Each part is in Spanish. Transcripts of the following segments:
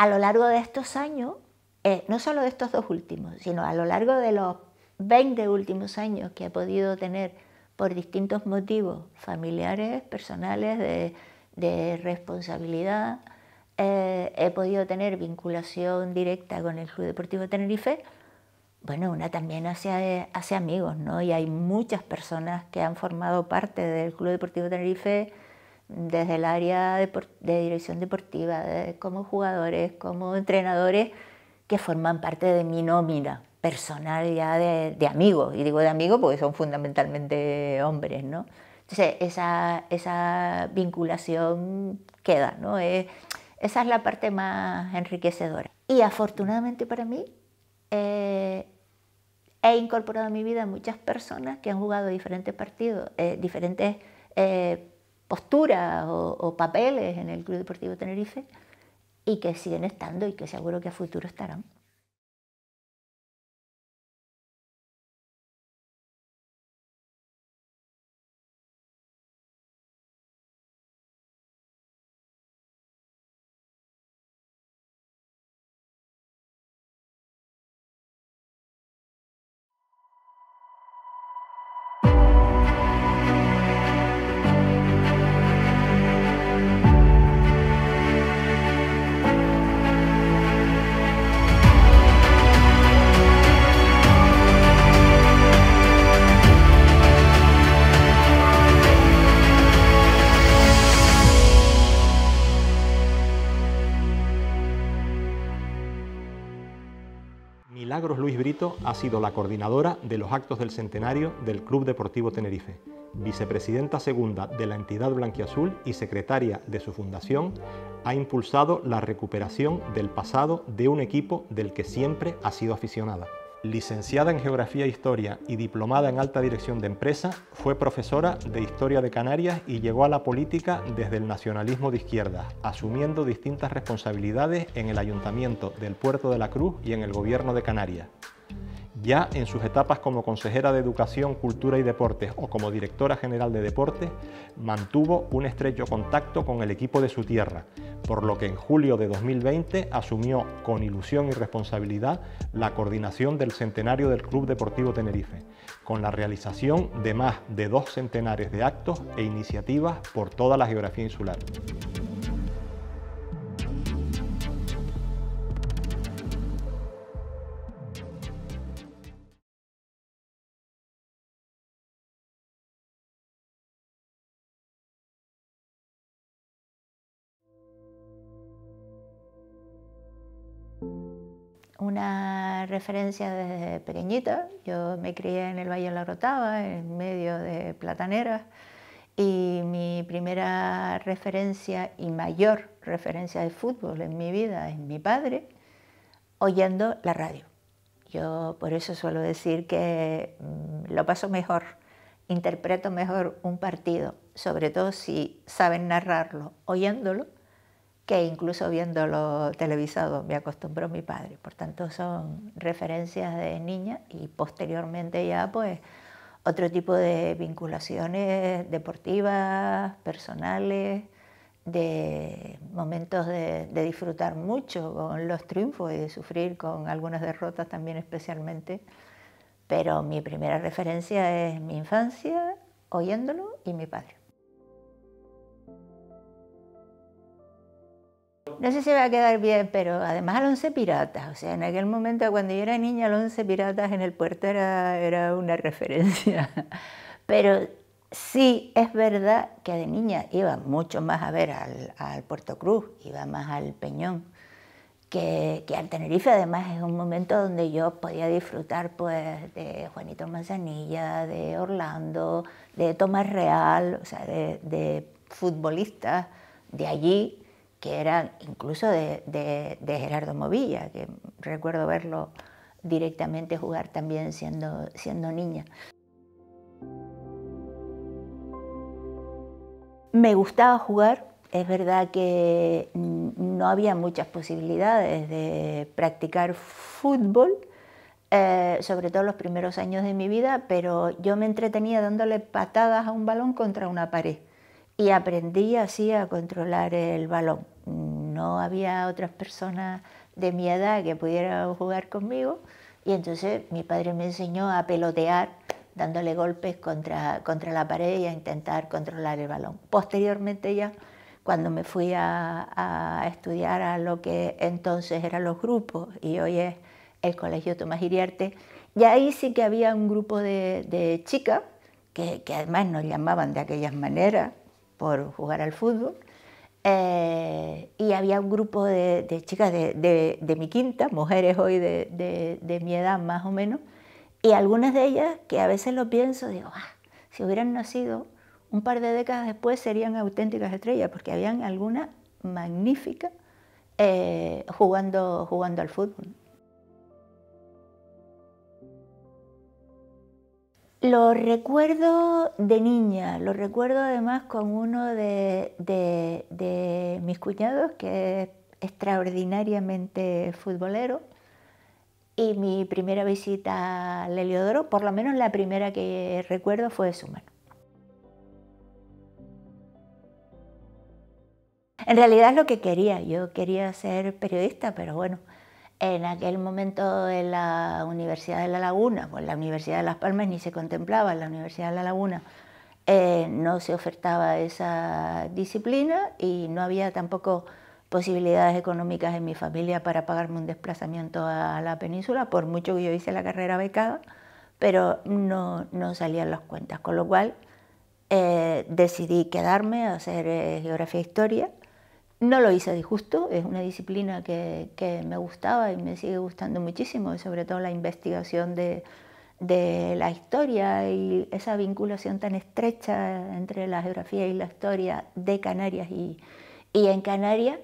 a lo largo de estos años, eh, no solo de estos dos últimos, sino a lo largo de los 20 últimos años que he podido tener por distintos motivos familiares, personales, de, responsabilidad, eh, he podido tener vinculación directa con el Club Deportivo Tenerife, bueno, una también hacia amigos, ¿no? Y hay muchas personas que han formado parte del Club Deportivo Tenerife desde el área de, dirección deportiva, como jugadores, como entrenadores, que forman parte de mi nómina personal ya de, amigos. Y digo de amigos porque son fundamentalmente hombres, ¿no? Entonces, esa, esa vinculación queda, ¿no? esa es la parte más enriquecedora. Y afortunadamente para mí, eh, he incorporado a mi vida muchas personas que han jugado diferentes partidos, eh, diferentes eh, posturas o, papeles en el Club Deportivo Tenerife y que siguen estando y que seguro que a futuro estarán. ha sido la coordinadora de los actos del centenario del Club Deportivo Tenerife, vicepresidenta segunda de la entidad blanquiazul y secretaria de su fundación, ha impulsado la recuperación del pasado de un equipo del que siempre ha sido aficionada. Licenciada en Geografía e Historia y diplomada en Alta Dirección de Empresa, fue profesora de Historia de Canarias y llegó a la política desde el nacionalismo de izquierda, asumiendo distintas responsabilidades en el Ayuntamiento del Puerto de la Cruz y en el Gobierno de Canarias. Ya en sus etapas como consejera de Educación, Cultura y Deportes o como directora general de Deportes, mantuvo un estrecho contacto con el equipo de su tierra, por lo que en julio de 2020 asumió con ilusión y responsabilidad la coordinación del centenario del Club Deportivo Tenerife, con la realización de más de dos centenares de actos e iniciativas por toda la geografía insular. referencia desde pequeñita. Yo me crié en el Valle de la Rotava, en medio de plataneras, y mi primera referencia y mayor referencia de fútbol en mi vida es mi padre, oyendo la radio. Yo por eso suelo decir que mm, lo paso mejor, interpreto mejor un partido, sobre todo si saben narrarlo oyéndolo, que incluso viéndolo televisado me acostumbró mi padre. Por tanto, son referencias de niña y posteriormente ya pues otro tipo de vinculaciones deportivas, personales, de momentos de, de disfrutar mucho con los triunfos y de sufrir con algunas derrotas también especialmente. Pero mi primera referencia es mi infancia, oyéndolo y mi padre. No sé si va a quedar bien, pero además al once piratas. O sea, en aquel momento cuando yo era niña, al once piratas en el puerto era, una referencia. Pero sí es verdad que de niña iba mucho más a ver al, Puerto Cruz, iba más al Peñón. Que, al Tenerife además es un momento donde yo podía disfrutar pues de Juanito Manzanilla, de Orlando, de Tomás Real, o sea, de, de futbolistas de allí que era incluso de, Gerardo Movilla, que recuerdo verlo directamente jugar también siendo, siendo niña. Me gustaba jugar, es verdad que no había muchas posibilidades de practicar fútbol, eh, sobre todo los primeros años de mi vida, pero yo me entretenía dándole patadas a un balón contra una pared y aprendí así a controlar el balón. No había otras personas de mi edad que pudieran jugar conmigo y entonces mi padre me enseñó a pelotear dándole golpes contra, contra la pared y a intentar controlar el balón. Posteriormente ya, cuando me fui a, estudiar a lo que entonces eran los grupos y hoy es el Colegio Tomás Iriarte, ya ahí sí que había un grupo de, chicas, que, que, además nos llamaban de aquellas maneras, por jugar al fútbol. Eh, y había un grupo de, chicas de, mi quinta, mujeres hoy de, mi edad más o menos, y algunas de ellas que a veces lo pienso, digo, ah, si hubieran nacido un par de décadas después serían auténticas estrellas, porque habían algunas magníficas eh, jugando, jugando al fútbol. Lo recuerdo de niña, lo recuerdo además con uno de, de mis cuñados, que es extraordinariamente futbolero, y mi primera visita al Heliodoro, por lo menos la primera que recuerdo, fue de su mano. En realidad es lo que quería, yo quería ser periodista, pero bueno, en aquel momento en la Universidad de La Laguna, en pues la Universidad de Las Palmas ni se contemplaba, en la Universidad de La Laguna eh, no se ofertaba esa disciplina y no había tampoco posibilidades económicas en mi familia para pagarme un desplazamiento a la península, por mucho que yo hice la carrera becada, pero no, salían las cuentas, con lo cual eh, decidí quedarme a hacer eh, geografía e historia no lo hice de justo, es una disciplina que, me gustaba y me sigue gustando muchísimo, sobre todo la investigación de, la historia y esa vinculación tan estrecha entre la geografía y la historia de Canarias y en Canarias.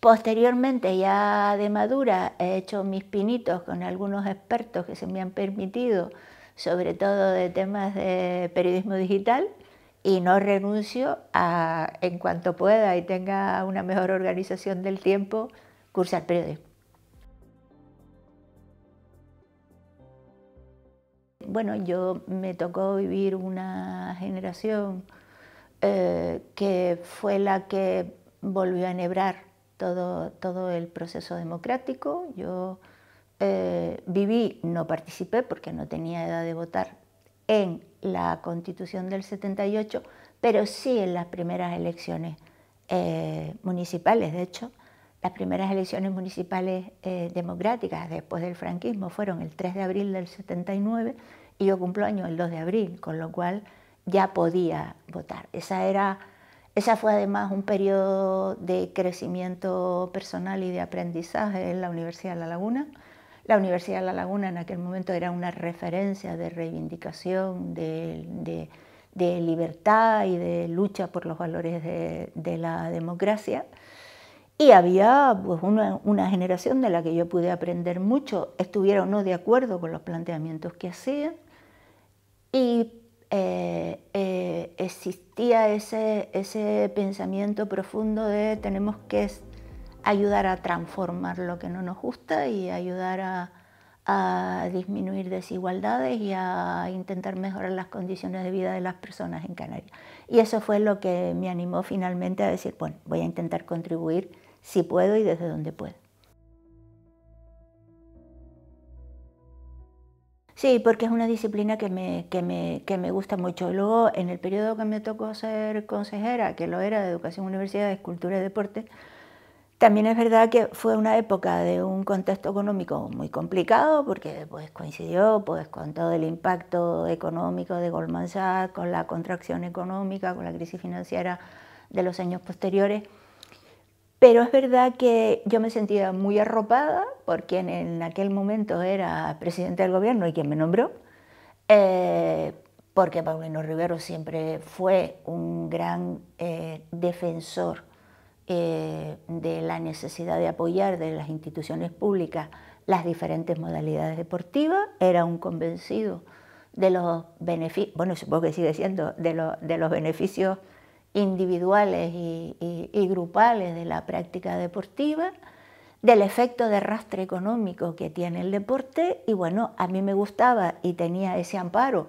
Posteriormente, ya de madura, he hecho mis pinitos con algunos expertos que se me han permitido, sobre todo de temas de periodismo digital, y no renuncio a, en cuanto pueda y tenga una mejor organización del tiempo, cursar periodismo. Bueno, yo me tocó vivir una generación eh, que fue la que volvió a enhebrar todo, todo el proceso democrático. Yo eh, viví, no participé porque no tenía edad de votar en la constitución del 78, pero sí en las primeras elecciones eh, municipales. De hecho, las primeras elecciones municipales eh, democráticas después del franquismo fueron el 3 de abril del 79 y yo cumplo año el 2 de abril, con lo cual ya podía votar. Esa, era, esa fue además un periodo de crecimiento personal y de aprendizaje en la Universidad de La Laguna la Universidad de La Laguna en aquel momento era una referencia de reivindicación, de, libertad y de lucha por los valores de, la democracia. Y había pues, una, generación de la que yo pude aprender mucho, estuviera o no de acuerdo con los planteamientos que hacían. Y eh, eh, existía ese, ese pensamiento profundo de tenemos que ayudar a transformar lo que no nos gusta y ayudar a, disminuir desigualdades y a intentar mejorar las condiciones de vida de las personas en Canarias. Y eso fue lo que me animó finalmente a decir, bueno, voy a intentar contribuir si puedo y desde donde puedo. Sí, porque es una disciplina que me, gusta mucho. Luego, en el periodo que me tocó ser consejera, que lo era de Educación, Universidades, Cultura y Deporte, también es verdad que fue una época de un contexto económico muy complicado porque pues, coincidió pues, con todo el impacto económico de Goldman Sachs, con la contracción económica, con la crisis financiera de los años posteriores. Pero es verdad que yo me sentía muy arropada por quien en aquel momento era presidente del gobierno y quien me nombró, eh, porque Paulino Rivero siempre fue un gran eh, defensor eh, de la necesidad de apoyar de las instituciones públicas las diferentes modalidades deportivas, era un convencido de los beneficios, bueno, supongo que sigue siendo, de, lo, de los beneficios individuales y, grupales de la práctica deportiva, del efecto de rastre económico que tiene el deporte y bueno, a mí me gustaba y tenía ese amparo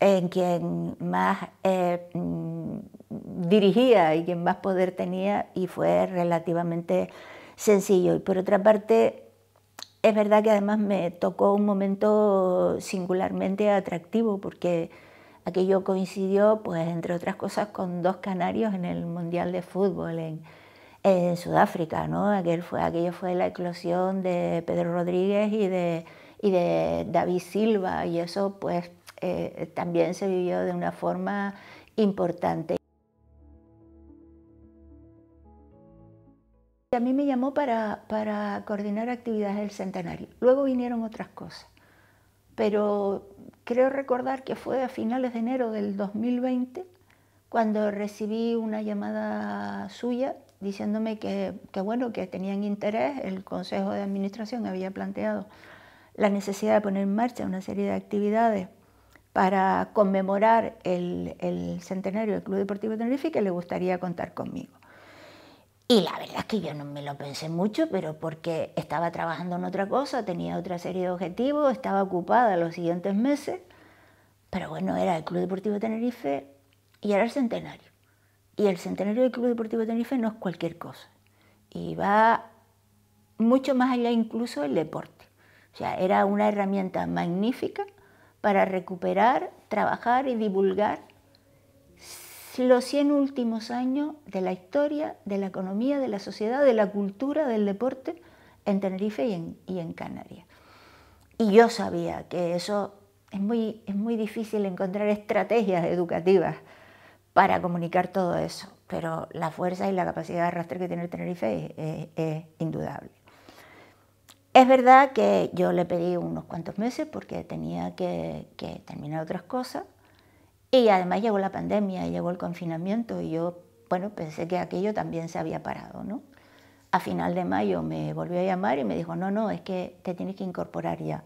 en quien más eh, mm, dirigía y quien más poder tenía y fue relativamente sencillo. Y por otra parte, es verdad que además me tocó un momento singularmente atractivo porque aquello coincidió, pues entre otras cosas, con dos canarios en el Mundial de Fútbol en, Sudáfrica, ¿no? Aquel fue, aquello fue la eclosión de Pedro Rodríguez y de, y de David Silva y eso pues eh, también se vivió de una forma importante. A mí me llamó para, para, coordinar actividades del centenario. Luego vinieron otras cosas, pero creo recordar que fue a finales de enero del 2020 cuando recibí una llamada suya diciéndome que, que bueno, que tenían interés, el Consejo de Administración había planteado la necesidad de poner en marcha una serie de actividades para conmemorar el, el centenario del Club Deportivo de Tenerife y que le gustaría contar conmigo. Y la verdad es que yo no me lo pensé mucho, pero porque estaba trabajando en otra cosa, tenía otra serie de objetivos, estaba ocupada los siguientes meses. Pero bueno, era el Club Deportivo Tenerife y era el centenario. Y el centenario del Club Deportivo Tenerife no es cualquier cosa. Y va mucho más allá incluso el deporte. O sea, era una herramienta magnífica para recuperar, trabajar y divulgar los 100 últimos años de la historia, de la economía, de la sociedad, de la cultura, del deporte en Tenerife y en, Canarias. Y yo sabía que eso es muy, muy difícil encontrar estrategias educativas para comunicar todo eso, pero la fuerza y la capacidad de arrastre que tiene Tenerife es, indudable. Es verdad que yo le pedí unos cuantos meses porque tenía que terminar otras cosas, y además llegó la pandemia, llegó el confinamiento y yo, bueno, pensé que aquello también se había parado, ¿no? A final de mayo me volvió a llamar y me dijo, no, no, es que te tienes que incorporar ya.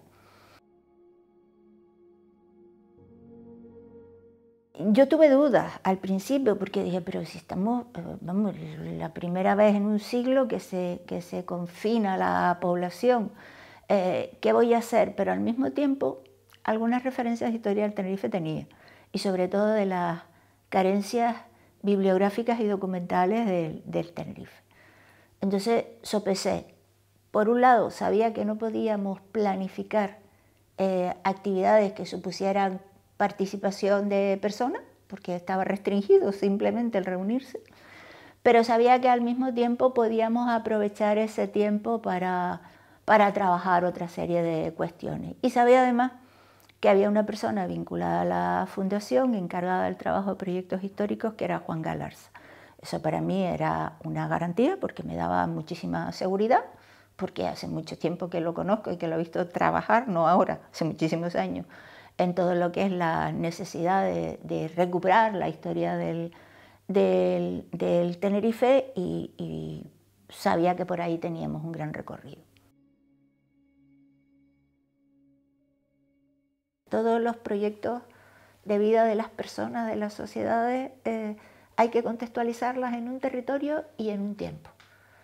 Yo tuve dudas al principio porque dije, pero si estamos, eh, vamos, la primera vez en un siglo que se, que se confina la población, eh, ¿qué voy a hacer? Pero al mismo tiempo, algunas referencias de historia del Tenerife tenía y sobre todo de las carencias bibliográficas y documentales del, Tenerife. Entonces sopesé, por un lado sabía que no podíamos planificar eh, actividades que supusieran participación de personas, porque estaba restringido simplemente el reunirse, pero sabía que al mismo tiempo podíamos aprovechar ese tiempo para, para trabajar otra serie de cuestiones. Y sabía además que había una persona vinculada a la fundación encargada del trabajo de proyectos históricos que era Juan Galarza. Eso para mí era una garantía porque me daba muchísima seguridad, porque hace mucho tiempo que lo conozco y que lo he visto trabajar, no ahora, hace muchísimos años, en todo lo que es la necesidad de, recuperar la historia del, del, Tenerife y sabía que por ahí teníamos un gran recorrido. Todos los proyectos de vida de las personas, de las sociedades, eh, hay que contextualizarlas en un territorio y en un tiempo.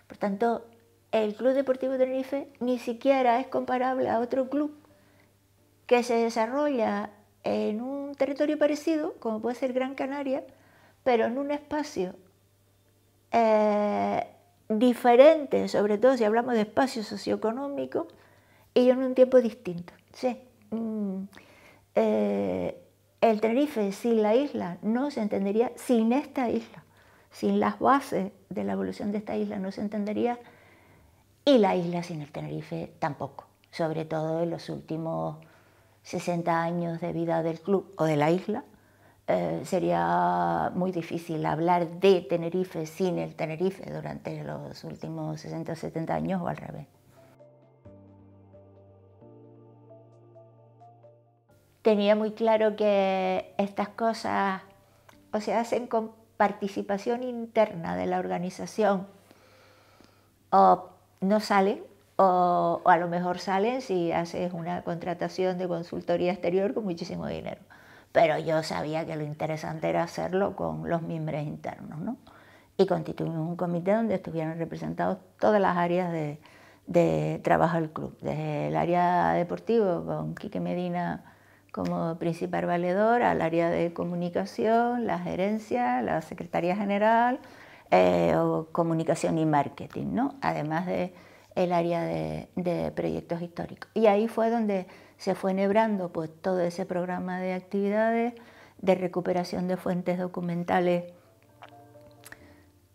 Por tanto, el Club Deportivo Tenerife ni siquiera es comparable a otro club que se desarrolla en un territorio parecido, como puede ser Gran Canaria, pero en un espacio eh, diferente, sobre todo si hablamos de espacio socioeconómico, y en un tiempo distinto. Sí. Mm. Eh, el Tenerife sin la isla no se entendería, sin esta isla, sin las bases de la evolución de esta isla no se entendería, y la isla sin el Tenerife tampoco, sobre todo en los últimos 60 años de vida del club o de la isla. Eh, sería muy difícil hablar de Tenerife sin el Tenerife durante los últimos 60 o 70 años o al revés. tenía muy claro que estas cosas o se hacen con participación interna de la organización o no salen o, a lo mejor salen si haces una contratación de consultoría exterior con muchísimo dinero. Pero yo sabía que lo interesante era hacerlo con los miembros internos, ¿no? Y constituimos un comité donde estuvieran representados todas las áreas de, trabajo del club, desde el área deportivo, con Quique Medina como principal valedor al área de comunicación, la gerencia, la secretaría general, eh, o comunicación y marketing, además de el área de, proyectos históricos. Y ahí fue donde se fue enhebrando pues, todo ese programa de actividades, de recuperación de fuentes documentales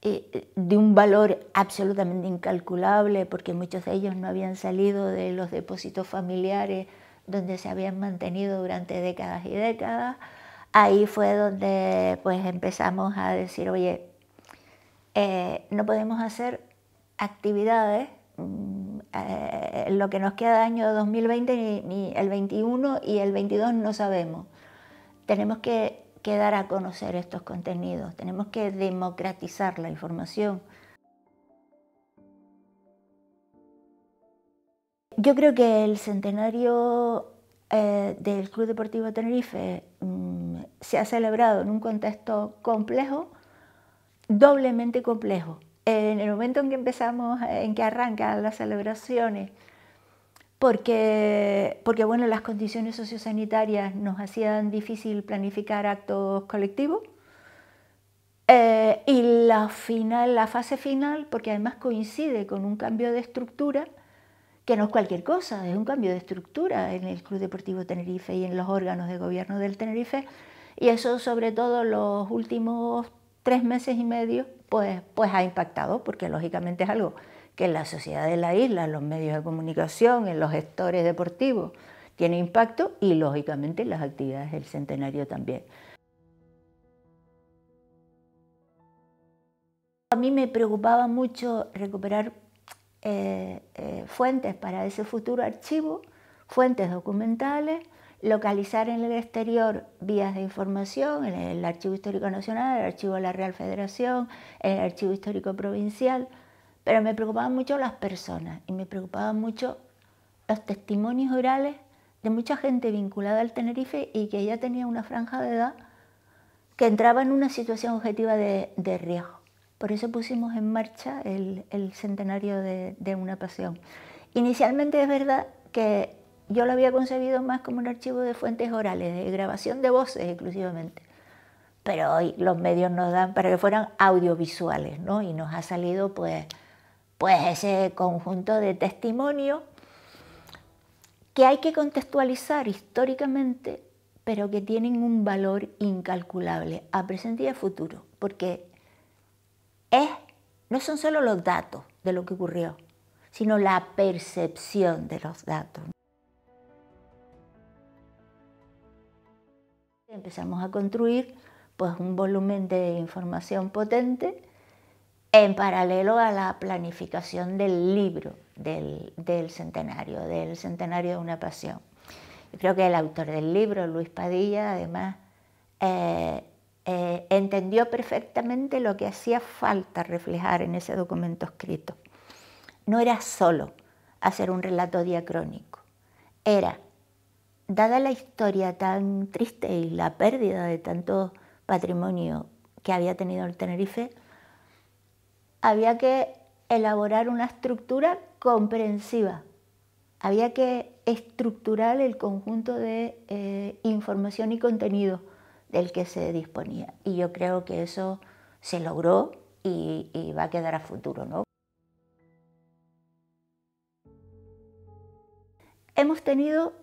eh, de un valor absolutamente incalculable, porque muchos de ellos no habían salido de los depósitos familiares donde se habían mantenido durante décadas y décadas. Ahí fue donde pues empezamos a decir, oye, eh, no podemos hacer actividades mm, eh, lo que nos queda de año 2020 ni, el 21 y el 22 no sabemos. Tenemos que, que, dar a conocer estos contenidos, tenemos que democratizar la información, Yo creo que el centenario eh, del Club Deportivo Tenerife mm, se ha celebrado en un contexto complejo, doblemente complejo. En el momento en que empezamos, en que arrancan las celebraciones, porque, bueno, las condiciones sociosanitarias nos hacían difícil planificar actos colectivos. Eh, y la fase final, porque además coincide con un cambio de estructura, que no es cualquier cosa, es un cambio de estructura en el Club Deportivo Tenerife y en los órganos de gobierno del Tenerife, y eso sobre todo los últimos tres meses y medio, pues, pues ha impactado, porque lógicamente es algo que en la sociedad de la isla, en los medios de comunicación, en los gestores deportivos, tiene impacto y lógicamente en las actividades del centenario también. A mí me preocupaba mucho recuperar eh, eh, fuentes para ese futuro archivo, fuentes documentales, localizar en el exterior vías de información, en el Archivo Histórico Nacional, el Archivo de la Real Federación, el Archivo Histórico Provincial, pero me preocupaban mucho las personas y me preocupaban mucho los testimonios orales de mucha gente vinculada al Tenerife y que ya tenía una franja de edad que entraba en una situación objetiva de riesgo. Por eso pusimos en marcha el, centenario de, una pasión. Inicialmente es verdad que yo lo había concebido más como un archivo de fuentes orales, de grabación de voces exclusivamente. Pero hoy los medios nos dan para que fueran audiovisuales, ¿no? Y nos ha salido pues, pues ese conjunto de testimonios que hay que contextualizar históricamente, pero que tienen un valor incalculable a presente y a futuro, porque no son solo los datos de lo que ocurrió, sino la percepción de los datos. Empezamos a construir pues, un volumen de información potente en paralelo a la planificación del libro del, centenario, del centenario de una pasión. creo que el autor del libro, Luis Padilla, además, eh, eh, entendió perfectamente lo que hacía falta reflejar en ese documento escrito. No era solo hacer un relato diacrónico, era, dada la historia tan triste y la pérdida de tanto patrimonio que había tenido el Tenerife, había que elaborar una estructura comprensiva, había que estructurar el conjunto de eh, información y contenido el que se disponía. Y yo creo que eso se logró y, va a quedar a futuro. ¿no? Hemos tenido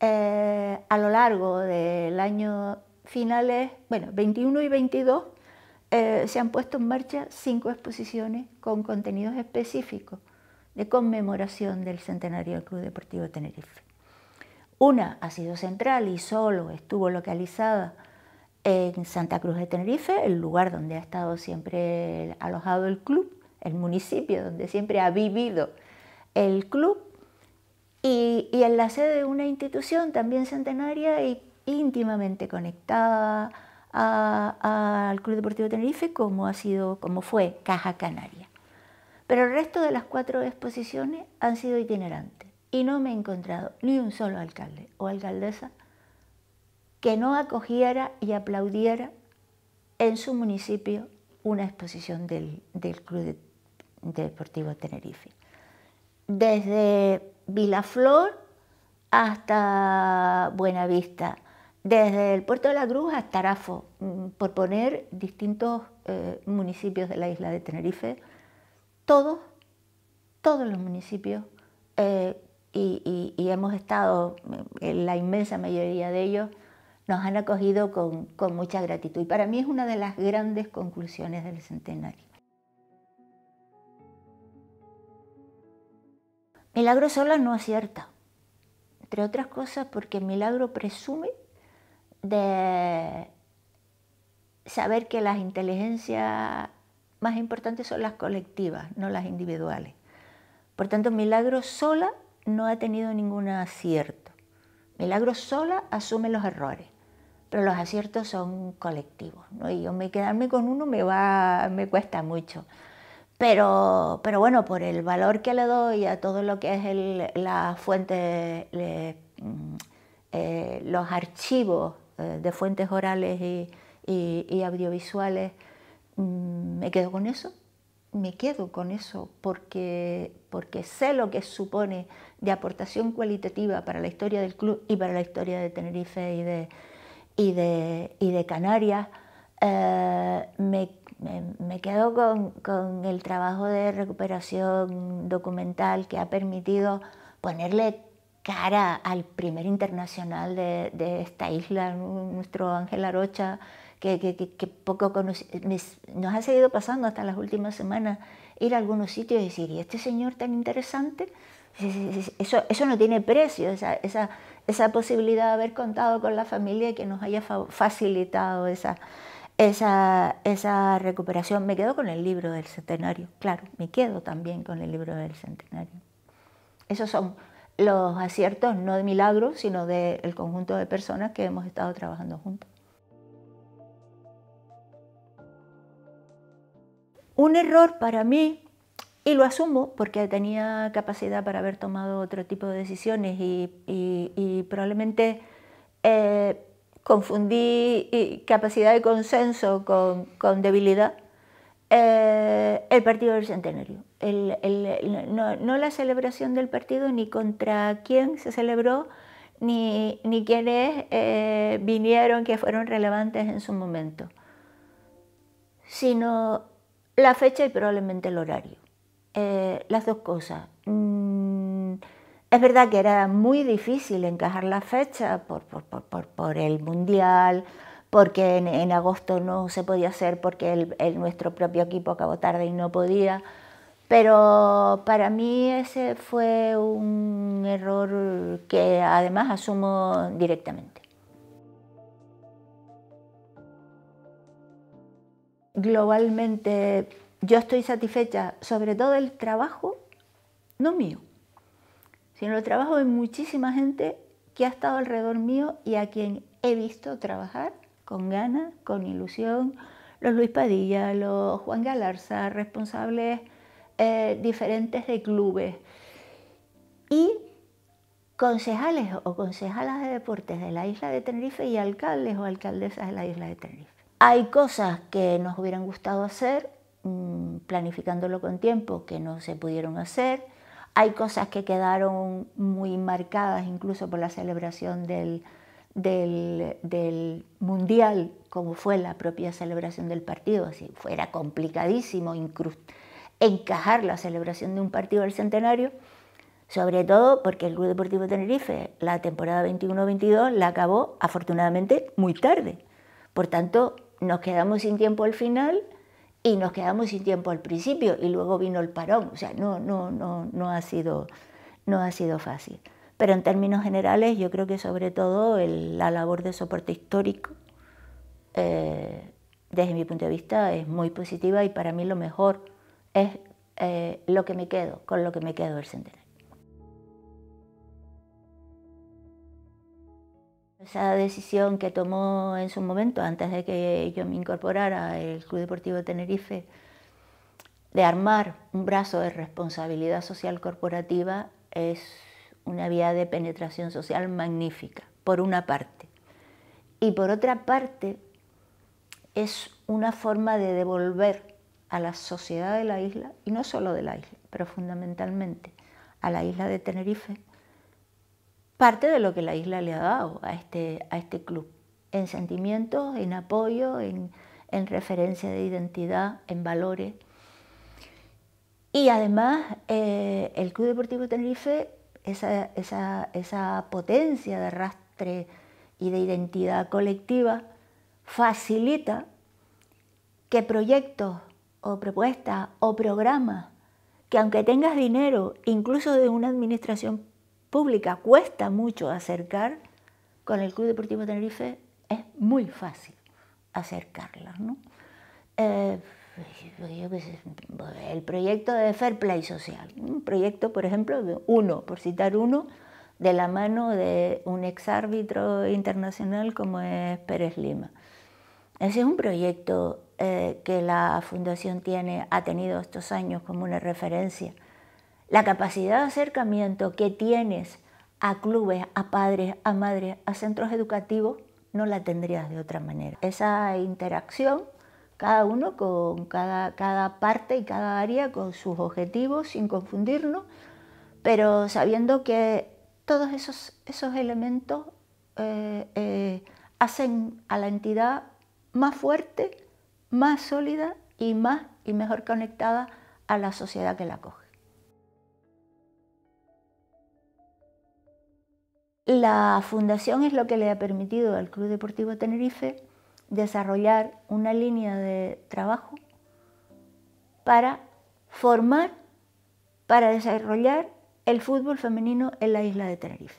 eh, a lo largo del año finales, bueno, 21 y 22, eh, se han puesto en marcha cinco exposiciones con contenidos específicos de conmemoración del centenario del Club Deportivo de Tenerife. Una ha sido central y solo estuvo localizada en Santa Cruz de Tenerife, el lugar donde ha estado siempre alojado el club, el municipio donde siempre ha vivido el club, y, en la sede de una institución también centenaria e íntimamente conectada al Club Deportivo de Tenerife como, ha sido, como fue Caja Canaria. Pero el resto de las cuatro exposiciones han sido itinerantes y no me he encontrado ni un solo alcalde o alcaldesa que no acogiera y aplaudiera en su municipio una exposición del, Club Deportivo Tenerife. Desde Vilaflor hasta Buenavista, desde el Puerto de la Cruz hasta Arafo, mm, por poner distintos eh, municipios de la isla de Tenerife, todos, todos los municipios, eh, y, y hemos estado eh, en la inmensa mayoría de ellos, nos han acogido con, mucha gratitud. Y para mí es una de las grandes conclusiones del centenario. Milagro sola no acierta, entre otras cosas porque Milagro presume de saber que las inteligencias más importantes son las colectivas, no las individuales. Por tanto, Milagro sola no ha tenido ningún acierto. Milagro sola asume los errores pero los aciertos son colectivos, ¿no? y yo me quedarme con uno me, va, me cuesta mucho. Pero, pero bueno, por el valor que le doy a todo lo que es la fuente, mm, eh, los archivos eh, de fuentes orales y, y audiovisuales, mm, me quedo con eso, me quedo con eso, porque, porque sé lo que supone de aportación cualitativa para la historia del club y para la historia de Tenerife y de, y de, de Canarias, eh, me, me, quedo con, el trabajo de recuperación documental que ha permitido ponerle cara al primer internacional de, esta isla, nuestro Ángel Arocha, que, poco nos ha seguido pasando hasta las últimas semanas ir a algunos sitios y decir, ¿y este señor tan interesante? Eso, eso no tiene precio, esa esa posibilidad de haber contado con la familia y que nos haya facilitado esa, esa, recuperación. Me quedo con el libro del centenario, claro, me quedo también con el libro del centenario. Esos son los aciertos, no de milagro, sino del conjunto de personas que hemos estado trabajando juntos. Un error para mí y lo asumo porque tenía capacidad para haber tomado otro tipo de decisiones y, probablemente eh, confundí capacidad de consenso con, debilidad. Eh, el partido del centenario, no, la celebración del partido ni contra quién se celebró, ni, ni quiénes eh, vinieron que fueron relevantes en su momento, sino la fecha y probablemente el horario. Eh, las dos cosas. Mm, es verdad que era muy difícil encajar la fecha por, por, el Mundial, porque en, agosto no se podía hacer, porque el, nuestro propio equipo acabó tarde y no podía. Pero para mí ese fue un error que además asumo directamente. Globalmente yo estoy satisfecha sobre todo el trabajo, no mío, sino el trabajo de muchísima gente que ha estado alrededor mío y a quien he visto trabajar con ganas, con ilusión, los Luis Padilla, los Juan Galarza, responsables eh, diferentes de clubes y concejales o concejalas de deportes de la isla de Tenerife y alcaldes o alcaldesas de la isla de Tenerife. Hay cosas que nos hubieran gustado hacer, Mm, planificándolo con tiempo que no se pudieron hacer. Hay cosas que quedaron muy marcadas incluso por la celebración del, del, del Mundial, como fue la propia celebración del partido. Así, fuera complicadísimo encajar la celebración de un partido del centenario, sobre todo porque el Club Deportivo Tenerife la temporada 21-22 la acabó afortunadamente muy tarde. Por tanto, nos quedamos sin tiempo al final y nos quedamos sin tiempo al principio y luego vino el parón. O sea, no, no, no, no, ha, sido, no ha sido fácil. Pero en términos generales yo creo que sobre todo la labor de soporte histórico, eh, desde mi punto de vista, es muy positiva y para mí lo mejor es eh, lo que me quedo, con lo que me quedo el centenario. Esa decisión que tomó en su momento, antes de que yo me incorporara al Club Deportivo de Tenerife, de armar un brazo de responsabilidad social corporativa es una vía de penetración social magnífica, por una parte. Y por otra parte, es una forma de devolver a la sociedad de la isla, y no solo de la isla, pero fundamentalmente a la isla de Tenerife, parte de lo que la isla le ha dado a este, a este club, en sentimientos, en apoyo, en, referencia de identidad, en valores. Y además eh, el Club Deportivo Tenerife, esa, esa, esa potencia de arrastre y de identidad colectiva, facilita que proyectos o propuestas o programas que aunque tengas dinero, incluso de una administración pública cuesta mucho acercar, con el Club Deportivo Tenerife es muy fácil acercarla. Eh, el proyecto de Fair Play Social, un proyecto, por ejemplo, uno, por citar uno, de la mano de un exárbitro internacional como es Pérez Lima. Ese es un proyecto eh, que la Fundación tiene, ha tenido estos años como una referencia la capacidad de acercamiento que tienes a clubes, a padres, a madres, a centros educativos, no la tendrías de otra manera. Esa interacción, cada uno con cada, cada parte y cada área con sus objetivos, sin confundirnos, pero sabiendo que todos esos, esos elementos eh, eh, hacen a la entidad más fuerte, más sólida y más y mejor conectada a la sociedad que la acoge. La fundación es lo que le ha permitido al Club Deportivo Tenerife desarrollar una línea de trabajo para formar, para desarrollar el fútbol femenino en la isla de Tenerife.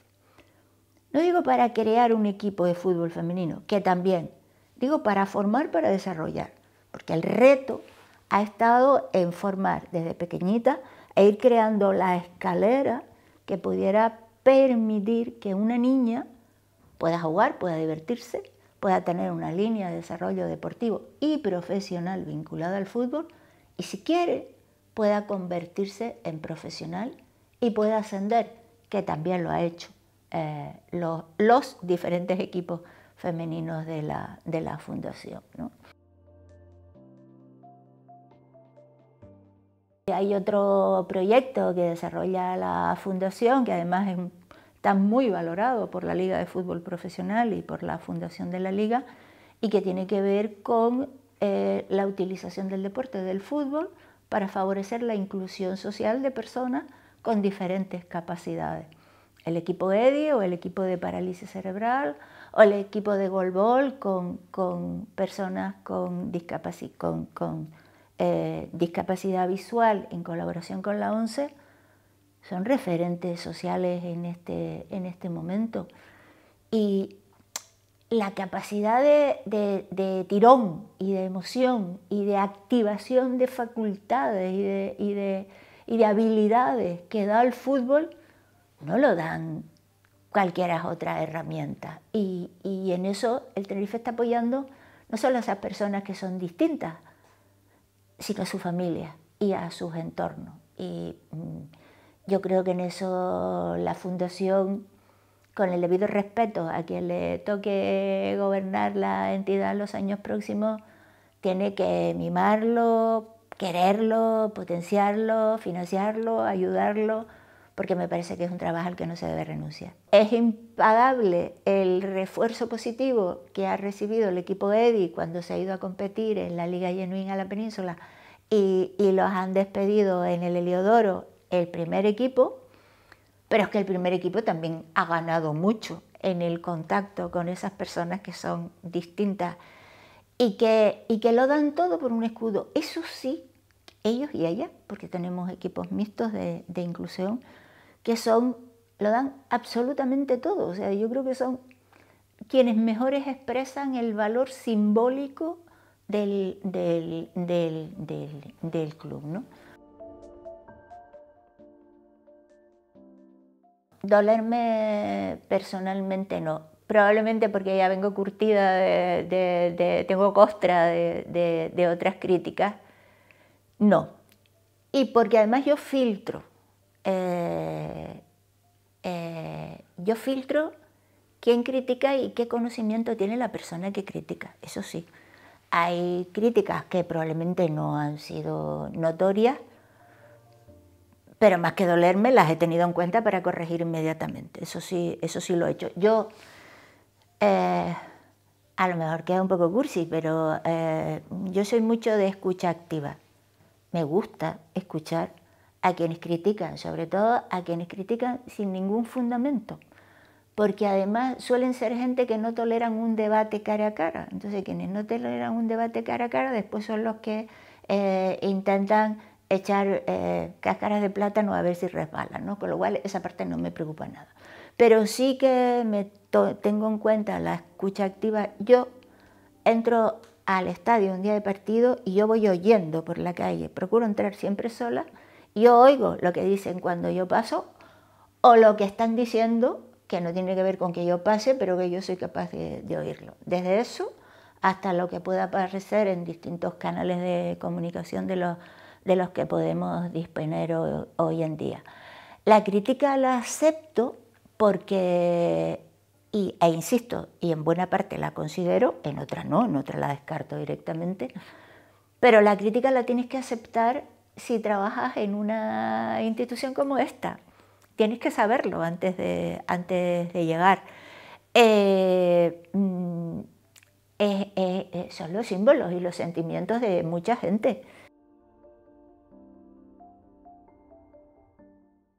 No digo para crear un equipo de fútbol femenino, que también, digo para formar, para desarrollar, porque el reto ha estado en formar desde pequeñita e ir creando la escalera que pudiera permitir que una niña pueda jugar, pueda divertirse, pueda tener una línea de desarrollo deportivo y profesional vinculada al fútbol y si quiere pueda convertirse en profesional y pueda ascender, que también lo ha hecho eh, los, diferentes equipos femeninos de la, fundación. Hay otro proyecto que desarrolla la Fundación, que además está muy valorado por la Liga de Fútbol Profesional y por la Fundación de la Liga, y que tiene que ver con eh, la utilización del deporte, del fútbol, para favorecer la inclusión social de personas con diferentes capacidades. El equipo EDI o el equipo de parálisis cerebral o el equipo de golbol con, con personas con discapacidad, con, con eh, discapacidad visual en colaboración con la ONCE son referentes sociales en este, este momento. Y la capacidad de, tirón y de emoción y de activación de facultades y de, habilidades que da el fútbol no lo dan cualquiera otra herramienta. Y, y en eso el Tenerife está apoyando no solo a esas personas que son distintas, sino a su familia y a sus entornos. Y mm, yo creo que en eso la Fundación, con el debido respeto a quien le toque gobernar la entidad los años próximos, tiene que mimarlo, quererlo, potenciarlo, financiarlo, ayudarlo porque me parece que es un trabajo al que no se debe renunciar. Es impagable el refuerzo positivo que ha recibido el equipo EDI cuando se ha ido a competir en la Liga Genuín a la península y, los han despedido en el Heliodoro el primer equipo, pero es que el primer equipo también ha ganado mucho en el contacto con esas personas que son distintas y que, y que lo dan todo por un escudo. Eso sí, ellos y ellas, porque tenemos equipos mixtos de, de inclusión, que son, lo dan absolutamente todo. O sea, yo creo que son quienes mejores expresan el valor simbólico del, club. ¿no? Dolerme personalmente no, probablemente porque ya vengo curtida, de, tengo costra de otras críticas, no. Y porque además yo filtro, eh, eh, yo filtro quién critica y qué conocimiento tiene la persona que critica, eso sí. Hay críticas que probablemente no han sido notorias, pero más que dolerme las he tenido en cuenta para corregir inmediatamente. Eso sí, eso sí lo he hecho. Yo eh, a lo mejor queda un poco cursi, pero yo soy mucho de escucha activa. Me gusta escuchar a quienes critican, sobre todo a quienes critican sin ningún fundamento, porque además suelen ser gente que no toleran un debate cara a cara. Entonces quienes no toleran un debate cara a cara después son los que eh, intentan echar eh, cáscaras de plátano a ver si resbalan, con lo cual esa parte no me preocupa nada. Pero sí que me tengo en cuenta la escucha activa. Yo entro al estadio un día de partido y yo voy oyendo por la calle, procuro entrar siempre sola yo oigo lo que dicen cuando yo paso o lo que están diciendo que no tiene que ver con que yo pase, pero que yo soy capaz de, oírlo. Desde eso hasta lo que pueda aparecer en distintos canales de comunicación de los, de los que podemos disponer hoy, en día. La crítica la acepto porque, y, e insisto, y en buena parte la considero, en otra no, en otra la descarto directamente, pero la crítica la tienes que aceptar si trabajas en una institución como esta. Tienes que saberlo antes de, antes de llegar. Eh, mm, son los símbolos y los sentimientos de mucha gente.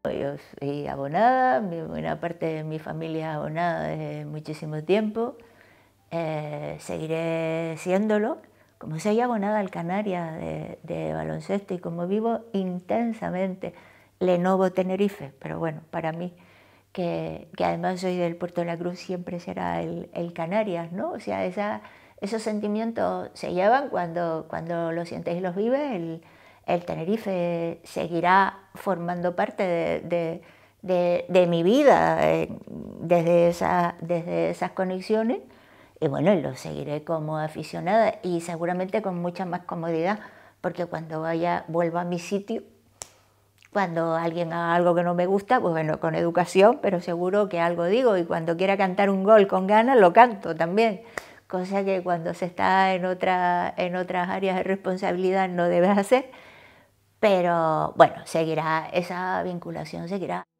Yo soy abonada, una parte de mi familia abonada desde muchísimo tiempo, eh, seguiré siéndolo como soy abonada al Canaria de, de baloncesto y como vivo intensamente Lenovo Tenerife, pero bueno, para mí, que, además soy del Puerto de la Cruz, siempre será el, Canarias, ¿no? O sea, esos sentimientos se llevan cuando, cuando los sientes y los vives, el, Tenerife seguirá formando parte de, mi vida eh, desde, desde esas conexiones y bueno, lo seguiré como aficionada y seguramente con mucha más comodidad, porque cuando vaya, vuelva a mi sitio, cuando alguien haga algo que no me gusta, pues bueno, con educación, pero seguro que algo digo, y cuando quiera cantar un gol con ganas, lo canto también, cosa que cuando se está en, otra, en otras áreas de responsabilidad no debes hacer, pero bueno, seguirá, esa vinculación seguirá.